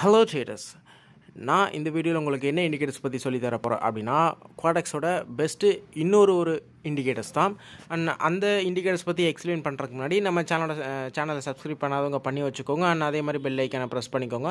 hello traders நான் இந்த வீடியோவில் உங்களுக்கு என்ன இண்டிகேட்டர்ஸ் பற்றி சொல்லி தர போகிறேன் அப்படின்னா குவாடெக்ஸோட பெஸ்ட்டு இன்னொரு ஒரு இண்டிகேட்டர்ஸ் தான் அண்ட் அந்த இண்டிகேட்டர்ஸ் பற்றி எக்ஸ்பிளைன் பண்ணுறதுக்கு முன்னாடி நம்ம சேனலோட சேனலை சப்ஸ்கிரைப் பண்ணாதவங்க பண்ணி வச்சுக்கோங்க அண்ட் அதே மாதிரி பெல் ப்ரெஸ் பண்ணிக்கோங்க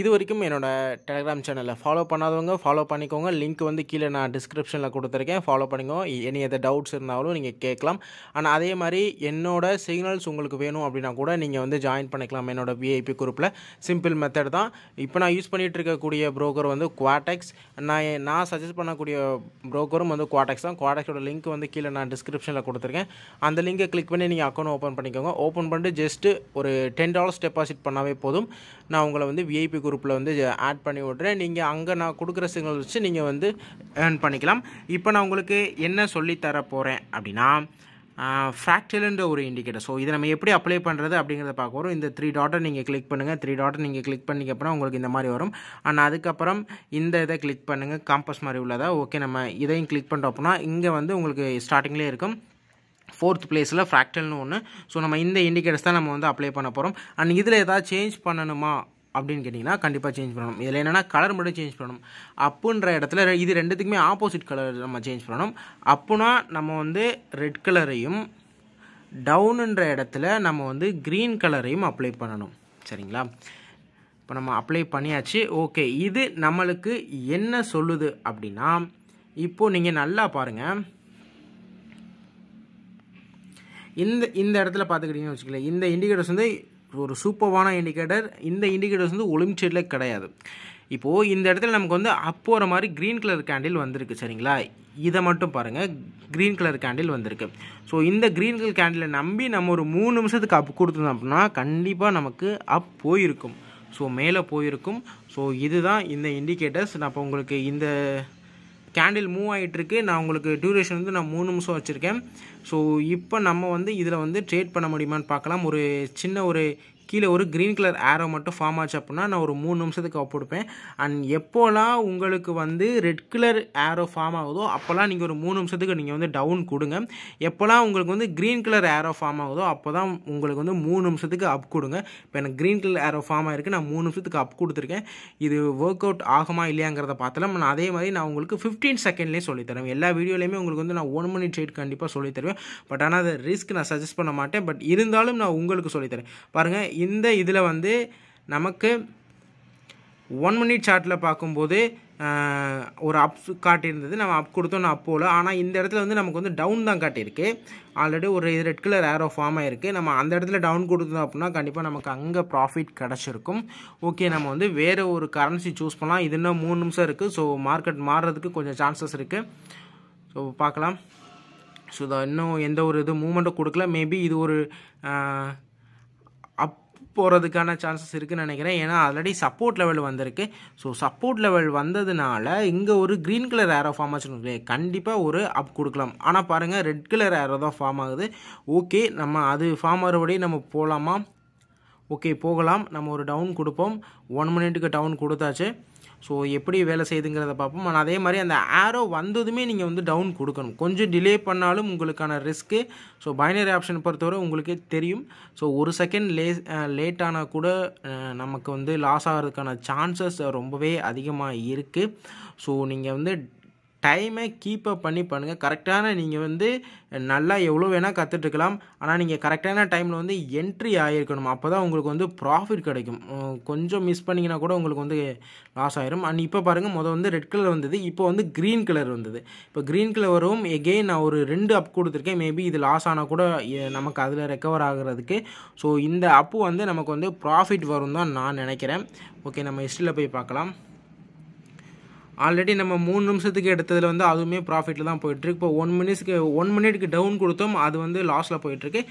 இது வரைக்கும் என்னோடய டெலிகிராம் சேனலை ஃபாலோ பண்ணாதவங்க ஃபாலோ பண்ணிக்கோங்க லிங்க் வந்து கீழே நான் டிஸ்கிரிப்ஷனில் கொடுத்துருக்கேன் ஃபாலோ பண்ணிக்கோங்க எனி எதை டவுட்ஸ் இருந்தாலும் நீங்கள் கேட்கலாம் அண்ட் அதே மாதிரி என்னோட சிக்னல்ஸ் உங்களுக்கு வேணும் அப்படின்னா கூட நீங்கள் வந்து ஜாயின் பண்ணிக்கலாம் என்னோட விஐபி குரூப்பில் சிம்பிள் மெத்தட் தான் இப்போ நான் யூஸ் பண்ணிகிட்டு இருக்கக்கூடிய ப்ரோக்கர் வந்து குவாடெக்ஸ் நான் நான் சஜஸ்ட் பண்ணக்கூடிய ப்ரோக்கரும் வந்து குவாடெக்ஸ் தான் குவாடெக்ஸோட லிங்க் வந்து வந்து கீழே நான் டிஸ்கிரிப்ஷனில் கொடுத்துருக்கேன் அந்த லிங்கை கிளிக் பண்ணி நீங்கள் அக்கௌண்ட் ஓப்பன் பண்ணிக்கோங்க ஓப்பன் பண்ணிட்டு ஜஸ்ட்டு ஒரு டென் டாலர்ஸ் டெபாசிட் பண்ணாவே போதும் நான் உங்களை வந்து விஐபி குரூப்பில் வந்து ஆட் பண்ணி விட்றேன் நீங்கள் அங்கே நான் கொடுக்குற சிக்னல் வச்சு நீங்கள் வந்து ஏர்ன் பண்ணிக்கலாம் இப்போ நான் உங்களுக்கு என்ன சொல்லித்தர போகிறேன் அப்படின்னா ஃப்ராக்டல்ன்ற ஒரு இண்டிகேட்டர் ஸோ இதை நம்ம எப்படி அப்ளை பண்ணுறது அப்படிங்கிறத பார்க்க வரும் இந்த த்ரீ டாட்டை நீங்கள் கிளிக் பண்ணுங்கள் த்ரீ டாட்டை நீங்கள் கிளிக் பண்ணிக்க அப்புறம் உங்களுக்கு இந்த மாதிரி வரும் ஆனால் அதுக்கப்புறம் இந்த இதை கிளிக் பண்ணுங்கள் காம்பஸ் மாதிரி உள்ளதா ஓகே நம்ம இதையும் கிளிக் பண்ணுறோம் அப்படின்னா இங்கே வந்து உங்களுக்கு ஸ்டார்டிங்லேயே இருக்கும் ஃபோர்த் பிளேஸில் ஃப்ராக்டல்னு ஒன்று ஸோ நம்ம இந்த இண்டிகேட்டர்ஸ் தான் நம்ம வந்து அப்ளை பண்ண போகிறோம் அண்ட் இதில் ஏதாவது சேஞ்ச் பண்ணணுமா அப்படின்னு கேட்டிங்கன்னா கண்டிப்பாக சேஞ்ச் பண்ணணும் இதில் என்னென்னா கலர் மட்டும் சேஞ்ச் பண்ணணும் அப்புன்ற இடத்துல இது ரெண்டுத்துக்குமே ஆப்போசிட் கலர் நம்ம சேஞ்ச் பண்ணணும் அப்புனா நம்ம வந்து ரெட் கலரையும் டவுனுன்ற இடத்துல நம்ம வந்து க்ரீன் கலரையும் அப்ளை பண்ணணும் சரிங்களா இப்போ நம்ம அப்ளை பண்ணியாச்சு ஓகே இது நம்மளுக்கு என்ன சொல்லுது அப்படின்னா இப்போது நீங்கள் நல்லா பாருங்கள் இந்த இந்த இடத்துல பார்த்துக்கிட்டீங்கன்னு வச்சுக்கல இந்த இண்டிகேட்டர்ஸ் வந்து ஒரு சூப்பர்வான இண்டிகேட்டர் இந்த இண்டிகேட்டர்ஸ் வந்து ஒலிமிச்சேட்டில் கிடையாது இப்போது இந்த இடத்துல நமக்கு வந்து அப் மாதிரி க்ரீன் கலர் கேண்டில் வந்திருக்கு சரிங்களா இதை மட்டும் பாருங்கள் க்ரீன் கலர் கேண்டில் வந்திருக்கு ஸோ இந்த க்ரீன் கலர் கேண்டிலை நம்பி நம்ம ஒரு மூணு நிமிஷத்துக்கு அப் கொடுத்தோம் அப்படின்னா கண்டிப்பாக நமக்கு அப் போயிருக்கும் ஸோ மேலே போயிருக்கும் ஸோ இதுதான் இந்த இண்டிகேட்டர்ஸ் நான் இப்போ உங்களுக்கு இந்த கேண்டில் மூவ் ஆகிட்டுருக்கு நான் உங்களுக்கு டியூரேஷன் வந்து நான் மூணு நிமிஷம் வச்சுருக்கேன் ஸோ இப்போ நம்ம வந்து இதில் வந்து ட்ரேட் பண்ண முடியுமான்னு பார்க்கலாம் ஒரு சின்ன ஒரு கீழே ஒரு க்ரீன் கலர் ஆரோ மட்டும் ஃபார்ம் ஆச்சு அப்படின்னா நான் ஒரு மூணு நிமிஷத்துக்கு போடுப்பேன் அண்ட் எப்போல்லாம் உங்களுக்கு வந்து ரெட் கலர் ஆரோ ஃபார்ம் ஆகுதோ அப்போல்லாம் நீங்கள் ஒரு மூணு நிமிஷத்துக்கு நீங்கள் வந்து டவுன் கொடுங்க எப்போல்லாம் உங்களுக்கு வந்து க்ரீன் கலர் ஆரோ ஃபார்ம் ஆகுதோ அப்போ தான் உங்களுக்கு வந்து மூணு நிமிஷத்துக்கு அப் கொடுங்க இப்போ எனக்கு க்ரீன் கலர் ஆரோ ஃபார்ம் ஆகிருக்கு நான் மூணு நிமிஷத்துக்கு அப் கொடுத்துருக்கேன் இது ஒர்க் அவுட் ஆகுமா இல்லையாங்கிறத பார்த்தலாம் நான் அதே மாதிரி நான் உங்களுக்கு ஃபிஃப்டீன் செகண்ட்லேயே சொல்லித்தரேன் எல்லா வீடியோலையுமே உங்களுக்கு வந்து நான் ஒன் மினிட் ட்ரேட் கண்டிப்பாக சொல்லித்தருவேன் பட் ஆனால் அதை ரிஸ்க் நான் சஜஸ்ட் பண்ண மாட்டேன் பட் இருந்தாலும் நான் உங்களுக்கு சொல்லித்தரேன் பாருங்கள் இந்த இதில் வந்து நமக்கு ஒன் மினிட் சார்ட்டில் பார்க்கும்போது ஒரு அப் காட்டியிருந்தது நம்ம அப் கொடுத்தோன்னு அப்போல ஆனால் இந்த இடத்துல வந்து நமக்கு வந்து டவுன் தான் காட்டியிருக்கு ஆல்ரெடி ஒரு ரெட் கலர் ஏரோ ஃபார்ம் ஆகிருக்கு நம்ம அந்த இடத்துல டவுன் கொடுத்தோம் அப்படின்னா கண்டிப்பாக நமக்கு அங்கே ப்ராஃபிட் கிடச்சிருக்கும் ஓகே நம்ம வந்து வேறு ஒரு கரன்சி சூஸ் பண்ணலாம் இது இன்னும் மூணு நிமிஷம் இருக்குது ஸோ மார்க்கெட் மாறுறதுக்கு கொஞ்சம் சான்சஸ் இருக்குது ஸோ பார்க்கலாம் ஸோ இன்னும் எந்த ஒரு இது மூமெண்ட்டும் கொடுக்கல மேபி இது ஒரு போகிறதுக்கான சான்சஸ் இருக்குதுன்னு நினைக்கிறேன் ஏன்னா ஆல்ரெடி சப்போர்ட் லெவல் வந்திருக்கு ஸோ சப்போர்ட் லெவல் வந்ததுனால இங்கே ஒரு க்ரீன் கலர் ஏரோ ஃபார்ம் ஆச்சுன்னு கண்டிப்பாக ஒரு அப் கொடுக்கலாம் ஆனால் பாருங்கள் ரெட் கலர் ஏரோ தான் ஃபார்ம் ஆகுது ஓகே நம்ம அது ஃபார்ம் மறுபடியும் நம்ம போகலாமா ஓகே போகலாம் நம்ம ஒரு டவுன் கொடுப்போம் ஒன் மினிட்டுக்கு டவுன் கொடுத்தாச்சு ஸோ எப்படி வேலை செய்யுதுங்கிறத பார்ப்போம் ஆனால் அதே மாதிரி அந்த ஆரோ வந்ததுமே நீங்கள் வந்து டவுன் கொடுக்கணும் கொஞ்சம் டிலே பண்ணாலும் உங்களுக்கான ரிஸ்க்கு ஸோ பைனரி ஆப்ஷன் பொறுத்தவரை உங்களுக்கே தெரியும் ஸோ ஒரு செகண்ட் லே லேட் ஆனால் கூட நமக்கு வந்து லாஸ் ஆகிறதுக்கான சான்சஸ் ரொம்பவே அதிகமாக இருக்குது ஸோ நீங்கள் வந்து டைமை கீப் அப் பண்ணி பண்ணுங்கள் கரெக்டான நீங்கள் வந்து நல்லா எவ்வளோ வேணால் கற்றுட்டுருக்கலாம் ஆனால் நீங்கள் கரெக்டான டைமில் வந்து என்ட்ரி ஆகிருக்கணும் அப்போ தான் உங்களுக்கு வந்து ப்ராஃபிட் கிடைக்கும் கொஞ்சம் மிஸ் பண்ணிங்கன்னா கூட உங்களுக்கு வந்து லாஸ் ஆகிரும் அண்ட் இப்போ பாருங்கள் முதல் வந்து ரெட் கலர் வந்தது இப்போ வந்து க்ரீன் கலர் வந்தது இப்போ க்ரீன் கலர் வரும் எகெயின் நான் ஒரு ரெண்டு அப் கொடுத்துருக்கேன் மேபி இது லாஸ் ஆனால் கூட நமக்கு அதில் ரெக்கவர் ஆகிறதுக்கு ஸோ இந்த அப்பு வந்து நமக்கு வந்து ப்ராஃபிட் வரும் தான் நான் நினைக்கிறேன் ஓகே நம்ம ஹிஸ்ட்ரியில் போய் பார்க்கலாம் ஆல்ரெடி நம்ம மூணு நிமிஷத்துக்கு எடுத்ததில் வந்து அதுவுமே ப்ராஃபிட்டில் தான் போயிட்டுருக்கு இப்போ ஒன் மினிட்ஸ்க்கு ஒன் மினிட்க்கு டவுன் கொடுத்தோம் அது வந்து லாஸில் போயிட்டுருக்கு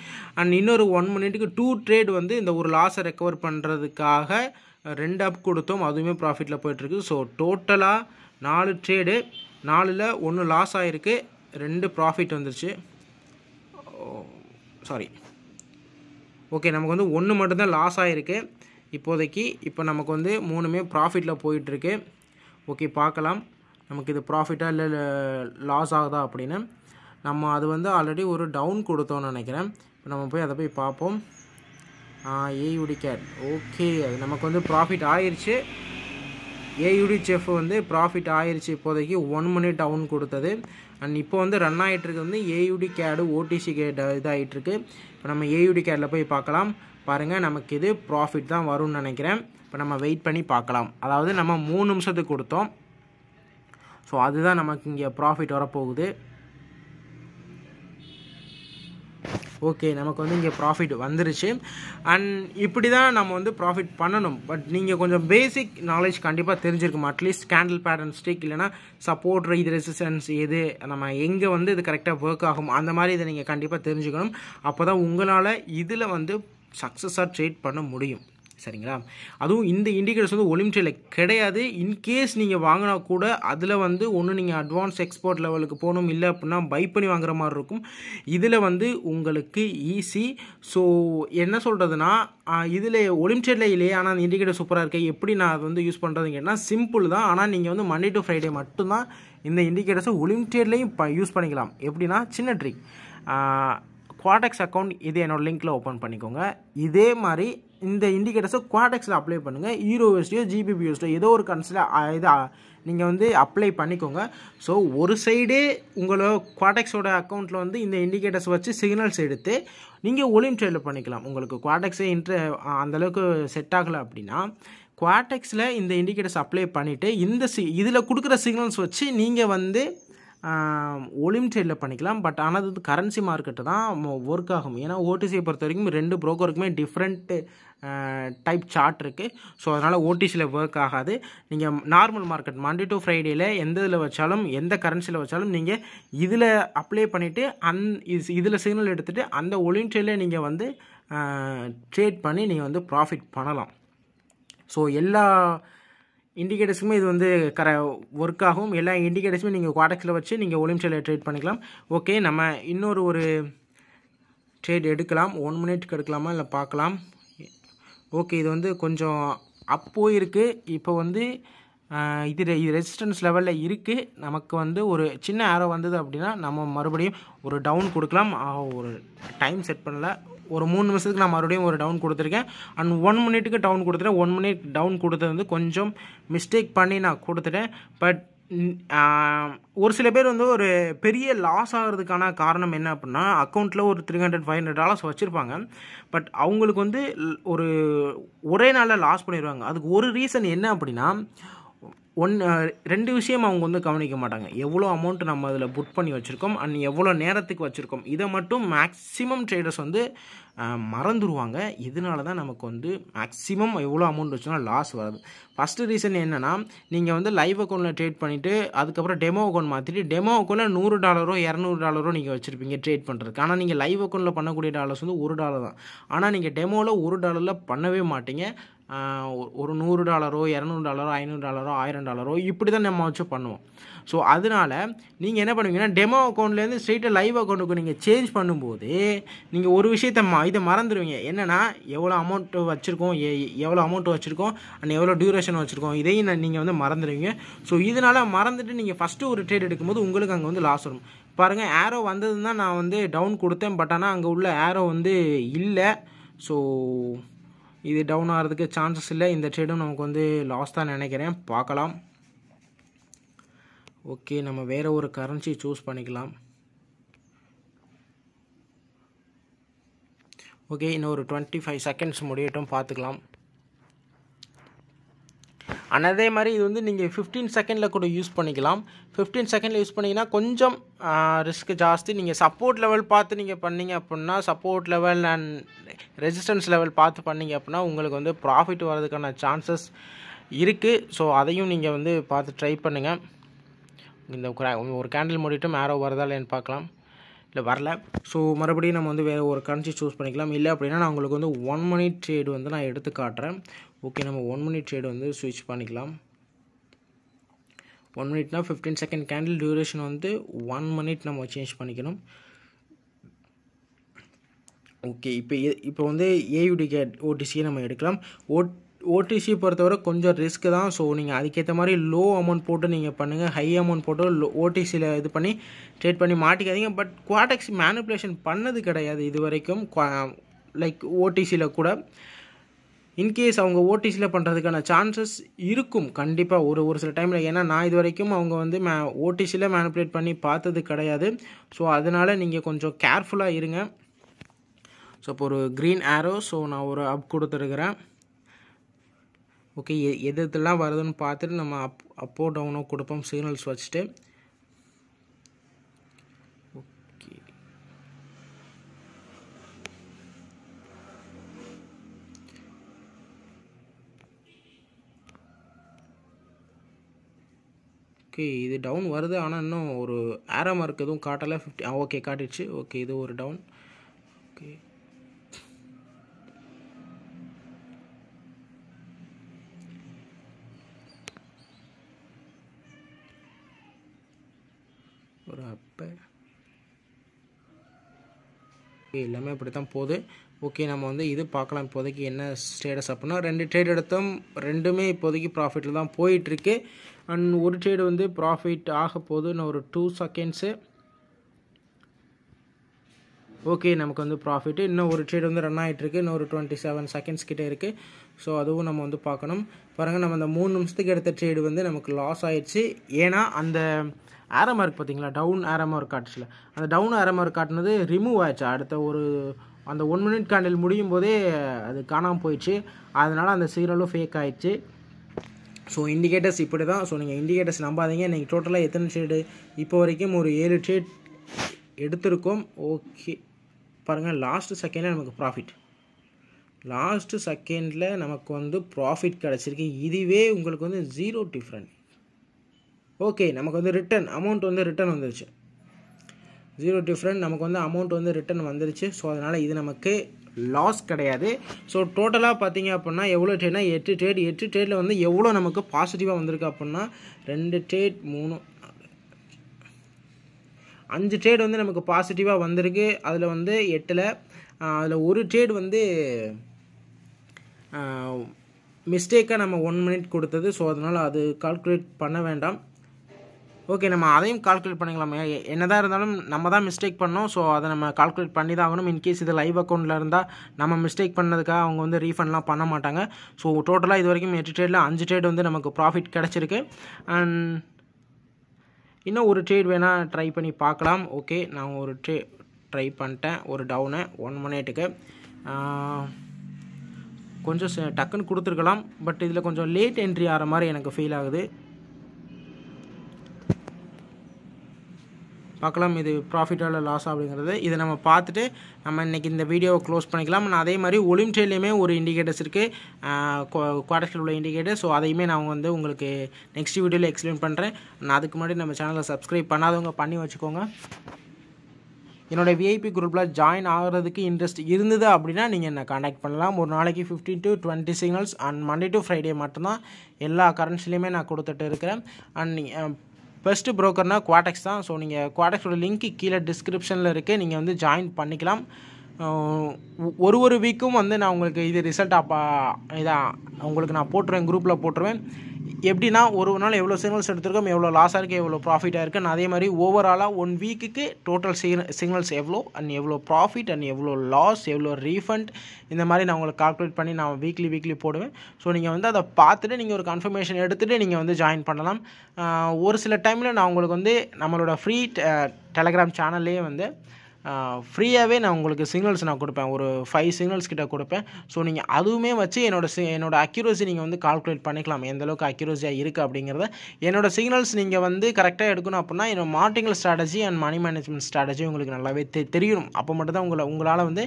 அண்ட் இன்னொரு ஒன் மினிட்க்கு டூ ட்ரேட் வந்து இந்த ஒரு லாஸை ரெக்கவர் பண்ணுறதுக்காக ரெண்டு அப் கொடுத்தோம் அதுவுமே ப்ராஃபிட்டில் போயிட்டுருக்கு ஸோ டோட்டலாக நாலு ட்ரேடு நாலில் ஒன்று லாஸ் ஆகிருக்கு ரெண்டு ப்ராஃபிட் வந்துருச்சு சாரி oh, ஓகே நமக்கு வந்து ஒன்று மட்டும்தான் லாஸ் ஆகிருக்கு இப்போதைக்கு இப்போ நமக்கு வந்து மூணுமே ப்ராஃபிட்டில் போயிட்டுருக்கு ஓகே பார்க்கலாம் நமக்கு இது ப்ராஃபிட்டாக இல்லை லாஸ் ஆகுதா அப்படின்னு நம்ம அது வந்து ஆல்ரெடி ஒரு டவுன் கொடுத்தோன்னு நினைக்கிறேன் இப்போ நம்ம போய் அதை போய் பார்ப்போம் ஏயுடி கேட் ஓகே அது நமக்கு வந்து ப்ராஃபிட் ஆயிடுச்சு ஏயுடி செஃப் வந்து ப்ராஃபிட் ஆயிடுச்சு இப்போதைக்கு ஒன் மணி டவுன் கொடுத்தது அண்ட் இப்போ வந்து ரன் ஆகிட்டுருக்கு வந்து ஏயுடி கேடு ஓடிசி கேட் இதாகிட்டுருக்கு இப்போ நம்ம ஏயுடி கேடில் போய் பார்க்கலாம் பாருங்கள் நமக்கு இது ப்ராஃபிட் தான் வரும்னு நினைக்கிறேன் இப்போ நம்ம வெயிட் பண்ணி பார்க்கலாம் அதாவது நம்ம மூணு நிமிஷத்துக்கு கொடுத்தோம் ஸோ அதுதான் நமக்கு இங்கே ப்ராஃபிட் வரப்போகுது ஓகே நமக்கு வந்து இங்கே ப்ராஃபிட் வந்துருச்சு அண்ட் இப்படி தான் நம்ம வந்து ப்ராஃபிட் பண்ணணும் பட் நீங்கள் கொஞ்சம் பேசிக் நாலேஜ் கண்டிப்பாக தெரிஞ்சிருக்கும் அட்லீஸ்ட் கேண்டில் பேட்டர்ன் ஸ்டிக் இல்லைனா சப்போர்ட் இது ரெசிஸ்டன்ஸ் எது நம்ம எங்கே வந்து இது கரெக்டாக ஒர்க் ஆகும் அந்த மாதிரி இதை நீங்கள் கண்டிப்பாக தெரிஞ்சுக்கணும் அப்போ தான் உங்களால் இதில் வந்து சக்ஸஸாக ட்ரேட் பண்ண முடியும் சரிங்களா அதுவும் இந்த இண்டிகேட்டர்ஸ் வந்து ஒலிம்பியில் கிடையாது இன்கேஸ் நீங்கள் வாங்கினா கூட அதில் வந்து ஒன்று நீங்கள் அட்வான்ஸ் எக்ஸ்போர்ட் லெவலுக்கு போகணும் இல்லை அப்படின்னா பை பண்ணி வாங்குற மாதிரி இருக்கும் இதில் வந்து உங்களுக்கு ஈஸி ஸோ என்ன சொல்கிறதுனா இதில் ஒலிம்பியடில் இல்லையே ஆனால் அந்த இண்டிகேட்டர் சூப்பராக இருக்குது எப்படி நான் அதை வந்து யூஸ் பண்ணுறதுன்னு கேட்டால் சிம்பிள் தான் ஆனால் நீங்கள் வந்து மண்டே டு ஃப்ரைடே மட்டும்தான் இந்த இண்டிகேட்டர்ஸை ப யூஸ் பண்ணிக்கலாம் எப்படின்னா சின்ன ட்ரிக் குவாடெக்ஸ் அக்கௌண்ட் இது என்னோடய லிங்க்கில் ஓப்பன் பண்ணிக்கோங்க இதே மாதிரி இந்த இண்டிகேட்டர்ஸை குவாடெக்ஸில் அப்ளை பண்ணுங்கள் ஹீரோ யூஎஸ்டியோ ஜிபிபி ஏதோ ஒரு கன்சில் இது நீங்கள் வந்து அப்ளை பண்ணிக்கோங்க ஸோ ஒரு சைடே உங்களோட குவாடெக்ஸோட அக்கௌண்ட்டில் வந்து இந்த இண்டிகேட்டர்ஸ் வச்சு சிக்னல்ஸ் எடுத்து நீங்கள் ஒலிம் ட்ரேடில் பண்ணிக்கலாம் உங்களுக்கு குவாடெக்ஸே இன்ட்ர அந்தளவுக்கு செட் ஆகலை அப்படின்னா குவாடெக்ஸில் இந்த இண்டிகேட்டர்ஸ் அப்ளை பண்ணிவிட்டு இந்த சி இதில் கொடுக்குற சிக்னல்ஸ் வச்சு நீங்கள் வந்து ஒலிம் ட்ரேடில் பண்ணிக்கலாம் பட் ஆனால் அது கரன்சி மார்க்கெட்டு தான் ஒர்க் ஆகும் ஏன்னா ஓடிசியை பொறுத்த வரைக்கும் ரெண்டு ப்ரோக்கருக்குமே டிஃப்ரெண்ட்டு டைப் சார்ட் இருக்குது ஸோ அதனால் ஓடிசியில் ஒர்க் ஆகாது நீங்கள் நார்மல் மார்க்கெட் மண்டே டு ஃப்ரைடேயில் எந்த இதில் வச்சாலும் எந்த கரன்சியில் வச்சாலும் நீங்கள் இதில் அப்ளை பண்ணிவிட்டு அந் இதில் சிக்னல் எடுத்துகிட்டு அந்த ஒலிம் ட்ரேடில் நீங்கள் வந்து ட்ரேட் பண்ணி நீங்கள் வந்து ப்ராஃபிட் பண்ணலாம் ஸோ எல்லா இண்டிகேட்டர்ஸுமே இது வந்து கர ஒர்க் ஆகும் எல்லா இண்டிகேட்டர்ஸுமே நீங்கள் குவாடக்ஸில் வச்சு நீங்கள் ஒலிம்சியில் ட்ரேட் பண்ணிக்கலாம் ஓகே நம்ம இன்னொரு ஒரு ட்ரேட் எடுக்கலாம் ஒன் மினிட்க்கு எடுக்கலாமா இல்லை பார்க்கலாம் ஓகே இது வந்து கொஞ்சம் அப்போ இருக்குது இப்போ வந்து இது இது ரெசிஸ்டன்ஸ் லெவலில் இருக்குது நமக்கு வந்து ஒரு சின்ன ஆரோ வந்தது அப்படின்னா நம்ம மறுபடியும் ஒரு டவுன் கொடுக்கலாம் ஒரு டைம் செட் பண்ணல ஒரு மூணு நிமிஷத்துக்கு நான் மறுபடியும் ஒரு டவுன் கொடுத்துருக்கேன் அண்ட் ஒன் மினிட்டுக்கு டவுன் கொடுத்துட்டேன் ஒன் மினிட் டவுன் கொடுத்தது வந்து கொஞ்சம் மிஸ்டேக் பண்ணி நான் கொடுத்துட்டேன் பட் ஒரு சில பேர் வந்து ஒரு பெரிய லாஸ் ஆகிறதுக்கான காரணம் என்ன அப்படின்னா அக்கௌண்ட்டில் ஒரு three hundred five hundred dollars வச்சுருப்பாங்க பட் அவங்களுக்கு வந்து ஒரு ஒரே நாளில் லாஸ் பண்ணிடுவாங்க அதுக்கு ஒரு ரீசன் என்ன அப்படின்னா ஒன் ரெண்டு விஷயம் அவங்க வந்து கவனிக்க மாட்டாங்க எவ்வளோ அமௌண்ட் நம்ம அதில் புக் பண்ணி வச்சுருக்கோம் அண்ட் எவ்வளோ நேரத்துக்கு வச்சுருக்கோம் இதை மட்டும் மேக்ஸிமம் ட்ரேடர்ஸ் வந்து மறந்துடுவாங்க இதனால தான் நமக்கு வந்து மேக்ஸிமம் எவ்வளோ அமௌண்ட் வச்சோம்னா லாஸ் வராது ஃபஸ்ட்டு ரீசன் என்னென்னா நீங்கள் வந்து லைவ் அக்கௌண்ட்டில் ட்ரேட் பண்ணிவிட்டு அதுக்கப்புறம் டெமோ அக்கௌண்ட் மாற்றிட்டு டெமோ அக்கௌண்ட்டில் நூறு டாலரோ இரநூறு டாலரோ நீங்கள் வச்சுருப்பீங்க ட்ரேட் பண்ணுறதுக்கு ஆனால் நீங்கள் லைவ் அக்கௌண்ட்டில் பண்ணக்கூடிய டாலர்ஸ் வந்து ஒரு டாலர் தான் ஆனால் நீங்கள் டெமோவில் ஒரு டாலரில் பண்ணவே மாட்டீங்க ஒரு நூறு டாலரோ இரநூறு டாலரோ ஐநூறு டாலரோ ஆயிரம் டாலரோ இப்படி தான் நம்ம வச்சு பண்ணுவோம் ஸோ அதனால் நீங்கள் என்ன பண்ணுவீங்கன்னா டெமோ அக்கௌண்ட்லேருந்து ஸ்ட்ரெயிட்டாக லைவ் அக்கௌண்ட்டுக்கு நீங்கள் சேஞ்ச் பண்ணும்போது நீங்கள் ஒரு விஷயத்த ம இதை மறந்துடுவீங்க என்னென்னா எவ்வளோ அமௌண்ட்டு வச்சுருக்கோம் எ எவ்வளோ அமௌண்ட் வச்சுருக்கோம் அண்ட் எவ்வளோ டியூரேஷன் வச்சுருக்கோம் இதையும் நான் நீங்கள் வந்து மறந்துடுவீங்க ஸோ இதனால் மறந்துட்டு நீங்கள் ஃபஸ்ட்டு ஒரு ட்ரேட் எடுக்கும்போது உங்களுக்கு அங்கே வந்து லாஸ் வரும் பாருங்கள் ஏரோ வந்ததுன்னா தான் நான் வந்து டவுன் கொடுத்தேன் பட் ஆனால் அங்கே உள்ள ஏரோ வந்து இல்லை ஸோ இது டவுன் ஆகிறதுக்கு சான்சஸ் இல்லை இந்த ட்ரேடும் நமக்கு வந்து லாஸ் தான் நினைக்கிறேன் பார்க்கலாம் ஓகே நம்ம வேறு ஒரு கரன்சி சூஸ் பண்ணிக்கலாம் ஓகே இன்னும் ஒரு டுவெண்ட்டி ஃபைவ் செகண்ட்ஸ் முடியட்டும் பார்த்துக்கலாம் ஆனால் அதே மாதிரி இது வந்து நீங்கள் ஃபிஃப்டீன் செகண்டில் கூட யூஸ் பண்ணிக்கலாம் ஃபிஃப்டீன் செகண்டில் யூஸ் பண்ணிங்கன்னா கொஞ்சம் ரிஸ்க் ஜாஸ்தி நீங்கள் சப்போர்ட் லெவல் பார்த்து நீங்கள் பண்ணிங்க அப்படின்னா support level and resistance level பார்த்து பண்ணிங்க அப்படின்னா உங்களுக்கு வந்து ப்ராஃபிட் வர்றதுக்கான சான்சஸ் இருக்குது ஸோ அதையும் நீங்கள் வந்து பார்த்து ட்ரை பண்ணுங்கள் இந்த ஒரு கேண்டில் மூடிட்டு மேரோ வரதா இல்லைன்னு பார்க்கலாம் இல்லை வரல ஸோ மறுபடியும் நம்ம வந்து வேறு ஒரு கரன்சி சூஸ் பண்ணிக்கலாம் இல்லை அப்படின்னா நான் உங்களுக்கு வந்து ஒன் மணி ட்ரேடு வந்து நான் எடுத்து காட்டுறேன் ஓகே நம்ம ஒன் மினிட் ட்ரேடு வந்து ஸ்விட்ச் பண்ணிக்கலாம் ஒன் மினிட்னா ஃபிஃப்டீன் செகண்ட் கேண்டில் டியூரேஷன் வந்து ஒன் மினிட் நம்ம சேஞ்ச் பண்ணிக்கணும் ஓகே இப்போ இப்போ வந்து ஏயுடி கேட் ஓடிசியை நம்ம எடுக்கலாம் ஓட் ஓடிசி பொறுத்தவரை கொஞ்சம் ரிஸ்க்கு தான் ஸோ நீங்கள் அதுக்கேற்ற மாதிரி லோ அமௌண்ட் போட்டு நீங்கள் பண்ணுங்கள் ஹை அமௌண்ட் போட்டு லோ ஓடிசியில் இது பண்ணி ட்ரேட் பண்ணி மாட்டிக்காதீங்க பட் குவாடெக்ஸ் மேனுப்புலேஷன் பண்ணது கிடையாது இது வரைக்கும் லைக் ஓடிசியில் கூட இன்கேஸ் அவங்க ஓடிசியில் பண்ணுறதுக்கான சான்சஸ் இருக்கும் கண்டிப்பாக ஒரு ஒரு சில டைமில் ஏன்னா நான் இது வரைக்கும் அவங்க வந்து மே ஓடிசியில் மேனிப்புலேட் பண்ணி பார்த்தது கிடையாது ஸோ அதனால் நீங்கள் கொஞ்சம் கேர்ஃபுல்லாக இருங்க ஸோ இப்போ ஒரு க்ரீன் ஆரோ ஸோ நான் ஒரு அப் கொடுத்துருக்குறேன் ஓகே எது எதுலாம் வருதுன்னு பார்த்துட்டு நம்ம அப் அப்போ டவுனோ கொடுப்போம் சிக்னல்ஸ் வச்சுட்டு ஓகே இது டவுன் வருது ஆனால் இன்னும் ஒரு ஆரம் மார்க் எதுவும் காட்டலை ஃபிஃப்டி ஆ ஓகே காட்டிடுச்சு ஓகே இது ஒரு டவுன் ஓகே ஒரு அப்போ எல்லாமே இப்படி தான் போகுது ஓகே நம்ம வந்து இது பார்க்கலாம் இப்போதைக்கு என்ன ஸ்டேட்டஸ் அப்படின்னா ரெண்டு ட்ரேட் எடுத்தோம் ரெண்டுமே இப்போதைக்கு ப்ராஃபிட்டில் தான் போயிட்டுருக்கு அண்ட் ஒரு ட்ரேடு வந்து ப்ராஃபிட் ஆக போது நான் ஒரு டூ செகண்ட்ஸு ஓகே நமக்கு வந்து ப்ராஃபிட்டு இன்னும் ஒரு ட்ரேட் வந்து ரன் ஆகிட்டுருக்கு இன்னும் ஒரு டுவெண்ட்டி செவன் செகண்ட்ஸ் கிட்டே இருக்குது ஸோ அதுவும் நம்ம வந்து பார்க்கணும் பாருங்கள் நம்ம அந்த மூணு நிமிஷத்துக்கு எடுத்த ட்ரேடு வந்து நமக்கு லாஸ் ஆகிடுச்சு ஏன்னா அந்த ஆரமாக இருக்குது பார்த்தீங்களா டவுன் ஆரமாக ஒரு காட்டுச்சில் அந்த டவுன் ஆரமாக ஒரு காட்டினது ரிமூவ் ஆயிடுச்சு அடுத்த ஒரு அந்த ஒன் மினிட் கேண்டில் முடியும் போதே அது காணாமல் போயிடுச்சு அதனால் அந்த சீரலும் ஃபேக் ஆயிடுச்சு ஸோ இண்டிகேட்டர்ஸ் இப்படி தான் ஸோ நீங்கள் இண்டிகேட்டர்ஸ் நம்பாதீங்க நீங்கள் டோட்டலாக எத்தனை ஷேடு இப்போ வரைக்கும் ஒரு ஏழு ஷேட் எடுத்திருக்கோம் ஓகே பாருங்கள் லாஸ்ட்டு செகண்டில் நமக்கு ப்ராஃபிட் லாஸ்ட்டு செகண்டில் நமக்கு வந்து ப்ராஃபிட் கிடச்சிருக்கு இதுவே உங்களுக்கு வந்து ஜீரோ டிஃப்ரெண்ட் ஓகே நமக்கு வந்து ரிட்டன் அமௌண்ட் வந்து ரிட்டன் வந்துருச்சு ஜீரோ டிஃப்ரெண்ட் நமக்கு வந்து அமௌண்ட் வந்து ரிட்டன் வந்துருச்சு ஸோ அதனால் இது நமக்கு லாஸ் கிடையாது ஸோ டோட்டலாக பார்த்தீங்க அப்படின்னா எவ்வளோ ட்ரேட்னா எட்டு ட்ரேட் எட்டு ட்ரேடில் வந்து எவ்வளோ நமக்கு பாசிட்டிவாக வந்திருக்கு அப்படின்னா ரெண்டு ட்ரேட் மூணு அஞ்சு ட்ரேட் வந்து நமக்கு பாசிட்டிவாக வந்திருக்கு அதில் வந்து எட்டில் அதில் ஒரு ட்ரேட் வந்து மிஸ்டேக்காக நம்ம ஒன் மினிட் கொடுத்தது ஸோ அதனால் அது கால்குலேட் பண்ண வேண்டாம் ஓகே நம்ம அதையும் கால்குலேட் பண்ணிக்கலாம் தான் இருந்தாலும் நம்ம தான் மிஸ்டேக் பண்ணோம் ஸோ அதை நம்ம கால்குலேட் பண்ணி தான் ஆகணும் இன்கேஸ் இது லைவ் அக்கௌண்ட்டில் இருந்தால் நம்ம மிஸ்டேக் பண்ணதுக்காக அவங்க வந்து ரீஃபண்ட்லாம் பண்ண மாட்டாங்க ஸோ டோட்டலாக இது வரைக்கும் எட்டு ட்ரேடில் அஞ்சு ட்ரேட் வந்து நமக்கு ப்ராஃபிட் கிடச்சிருக்கு அண்ட் இன்னும் ஒரு ட்ரேட் வேணால் ட்ரை பண்ணி பார்க்கலாம் ஓகே நான் ஒரு ட்ரே ட்ரை பண்ணிட்டேன் ஒரு டவுனு ஒன் மினிட்டுக்கு கொஞ்சம் டக்குன்னு கொடுத்துருக்கலாம் பட் இதில் கொஞ்சம் லேட் என்ட்ரி ஆகிற மாதிரி எனக்கு ஃபீல் ஆகுது பார்க்கலாம் இது ப்ராஃபிட்டாக இல்லை லாஸ் அப்படிங்கிறது இதை நம்ம பார்த்துட்டு நம்ம இன்றைக்கி இந்த வீடியோவை க்ளோஸ் பண்ணிக்கலாம் நான் அதே மாதிரி ஒலிம்ட்ரேட்லேயுமே ஒரு இண்டிகேட்டர்ஸ் இருக்குது குவார்டர்ஸில் உள்ள இண்டிகேட்டர் ஸோ அதையுமே நான் வந்து உங்களுக்கு நெக்ஸ்ட் வீடியோவில் எக்ஸ்பிளைன் பண்ணுறேன் நான் அதுக்கு முன்னாடி நம்ம சேனலை சப்ஸ்கிரைப் பண்ணாதவங்க பண்ணி வச்சுக்கோங்க என்னோடய விஐபி குரூப்பில் ஜாயின் ஆகிறதுக்கு இன்ட்ரெஸ்ட் இருந்தது அப்படின்னா நீங்கள் என்னை காண்டாக்ட் பண்ணலாம் ஒரு நாளைக்கு fifteen to twenty signals and Monday to Friday மட்டும்தான் எல்லா கரன்சிலையுமே நான் கொடுத்துட்டு இருக்கிறேன் அண்ட் பெஸ்ட்டு ப்ரோக்கர்னால் குவாடெக்ஸ் தான் ஸோ நீங்கள் குவாடெக்ஸோட லிங்க்கு கீழே டிஸ்கிரிப்ஷனில் இருக்குது நீங்கள் வந்து ஜாயின் பண்ணிக்கலாம் ஒரு ஒரு வீக்கும் வந்து நான் உங்களுக்கு இது ரிசல்ட் அப்பா இதான் உங்களுக்கு நான் போட்டுருவேன் குரூப்பில் போட்டுருவேன் எப்படின்னா ஒரு நாள் எவ்வளோ சிக்னல்ஸ் எடுத்திருக்கோம் எவ்வளோ லாஸாக இருக்குது எவ்வளோ ப்ராஃபிட்டாக இருக்குன்னு அதே மாதிரி ஓவராலாக ஒன் வீக்குக்கு டோட்டல் சிக்னல்ஸ் எவ்வளோ அண்ட் எவ்வளோ ப்ராஃபிட் அண்ட் எவ்வளோ லாஸ் எவ்வளோ ரீஃபண்ட் இந்த மாதிரி நான் உங்களுக்கு கால்குலேட் பண்ணி நான் வீக்லி வீக்லி போடுவேன் ஸோ நீங்கள் வந்து அதை பார்த்துட்டு நீங்கள் ஒரு கன்ஃபர்மேஷன் எடுத்துகிட்டு நீங்கள் வந்து ஜாயின் பண்ணலாம் ஒரு சில டைமில் நான் உங்களுக்கு வந்து நம்மளோட ஃப்ரீ டெலகிராம் சேனல்லேயே வந்து ஃப்ரீயாகவே நான் உங்களுக்கு சிக்னல்ஸ் நான் கொடுப்பேன் ஒரு ஃபைவ் சிக்னல்ஸ் கிட்ட கொடுப்பேன் ஸோ நீங்கள் அதுவுமே வச்சு என்னோட சி என்னோடய அக்யூரசி நீங்கள் வந்து கால்குலேட் பண்ணிக்கலாம் எந்த அளவுக்கு அக்யூரஸியாக இருக்குது அப்படிங்கிறத என்னோடய சிக்னல்ஸ் நீங்கள் வந்து கரெக்டாக எடுக்கணும் அப்படின்னா என்னோட martingale strategy and money management strategy உங்களுக்கு நல்லாவே தெ தெரியணும் அப்போ மட்டும் தான் உங்களை உங்களால் வந்து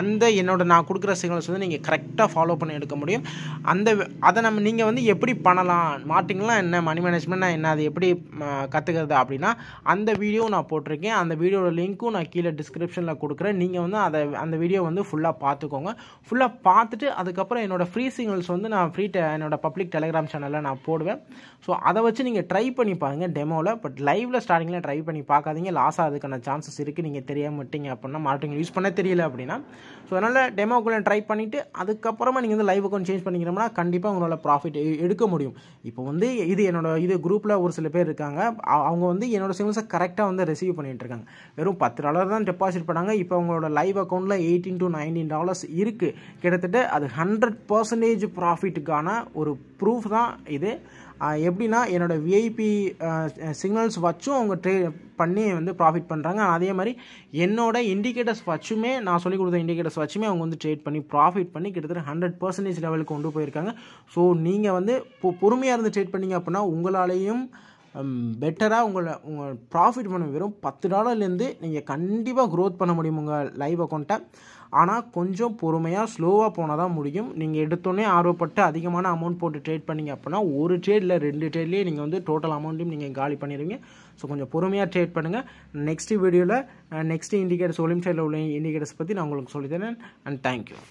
அந்த என்னோட நான் கொடுக்குற சிக்னல்ஸ் வந்து நீங்கள் கரெக்டாக ஃபாலோ பண்ணி எடுக்க முடியும் அந்த அதை நம்ம நீங்கள் வந்து எப்படி பண்ணலாம் மார்டிங்லாம் என்ன மணி மேனேஜ்மெண்ட்னா என்ன அது எப்படி கற்றுக்கிறது அப்படின்னா அந்த வீடியோ நான் போட்டிருக்கேன் அந்த வீடியோட லிங்க் லிங்க்கும் நான் கீழே டிஸ்கிரிப்ஷனில் கொடுக்குறேன் நீங்கள் வந்து அதை அந்த வீடியோ வந்து ஃபுல்லாக பார்த்துக்கோங்க ஃபுல்லாக பார்த்துட்டு அதுக்கப்புறம் என்னோடய ஃப்ரீ சிக்னல்ஸ் வந்து நான் ஃப்ரீ என்னோடய பப்ளிக் டெலிகிராம் சேனலில் நான் போடுவேன் ஸோ அதை வச்சு நீங்கள் ட்ரை பண்ணி பாருங்கள் டெமோவில் பட் லைவில் ஸ்டார்டிங்கில் ட்ரை பண்ணி பார்க்காதீங்க லாஸ் ஆகுதுக்கான சான்சஸ் இருக்குது நீங்கள் தெரிய விட்டீங்க அப்படின்னா மார்ட்டிங் யூஸ் பண்ண தெரியல அப்படின்னா ஸோ அதனால் டெமோக்குள்ளே ட்ரை பண்ணிவிட்டு அதுக்கப்புறமா நீங்கள் வந்து லைவ் அக்கௌண்ட் சேஞ்ச் பண்ணிக்கிறோம்னா கண்டிப்பாக உங்களால் ப்ராஃபிட் எடுக்க முடியும் இப்போ வந்து இது என்னோட இது குரூப்பில் ஒரு சில பேர் இருக்காங்க அவங்க வந்து என்னோடய சிக்னல்ஸை கரெக்டாக வந்து ரிசீவ் பண்ணிகிட்டு இருக்காங்க வெறும் பத்து டாலர் தான் டெபாசிட் பண்ணாங்க இப்போ அவங்களோட லைவ் அக்கௌண்ட்டில் எயிட்டீன் டு நைன்டீன் டாலர்ஸ் இருக்குது கிட்டத்தட்ட அது ஹண்ட்ரட் பர்சன்டேஜ் ப்ராஃபிட்டுக்கான ஒரு ப்ரூஃப் தான் இது எப்படின்னா என்னோடய விஐபி சிக்னல்ஸ் வச்சும் அவங்க ட்ரே பண்ணி வந்து ப்ராஃபிட் பண்ணுறாங்க அதே மாதிரி என்னோட இண்டிகேட்டர்ஸ் வச்சுமே நான் சொல்லிக் கொடுத்த இண்டிகேட்டர்ஸ் வச்சுமே அவங்க வந்து ட்ரேட் பண்ணி ப்ராஃபிட் பண்ணி கிட்டத்தட்ட ஹண்ட்ரட் பர்சன்டேஜ் லெவலுக்கு கொண்டு போயிருக்காங்க ஸோ நீங்கள் வந்து பொ பொறுமையாக இருந்து ட்ரேட் பண்ணிங்க அப்படின்னா உங்களாலேயும் பெட்டராக உங்களை உங்கள் ப்ராஃபிட் பண்ண வெறும் பத்து டாலர்லேருந்து நீங்கள் கண்டிப்பாக க்ரோத் பண்ண முடியும் உங்கள் லைவ் அக்கௌண்ட்டை ஆனால் கொஞ்சம் பொறுமையாக ஸ்லோவாக போனால் தான் முடியும் நீங்கள் எடுத்தோடனே ஆர்வப்பட்டு அதிகமான அமௌண்ட் போட்டு ட்ரேட் பண்ணிங்க அப்படின்னா ஒரு இல்லை ரெண்டு ட்ரேட்லேயே நீங்கள் வந்து டோட்டல் அமௌண்ட்டையும் நீங்கள் காலி பண்ணிடுவீங்க ஸோ கொஞ்சம் பொறுமையாக ட்ரேட் பண்ணுங்கள் நெக்ஸ்ட் வீடியோவில் நெக்ஸ்ட் இண்டிகேட்டர்ஸ் சைடில் உள்ள இண்டிகேட்டர்ஸ் பற்றி நான் உங்களுக்கு சொல்லித்தரேன் அண்ட் தேங்க்யூ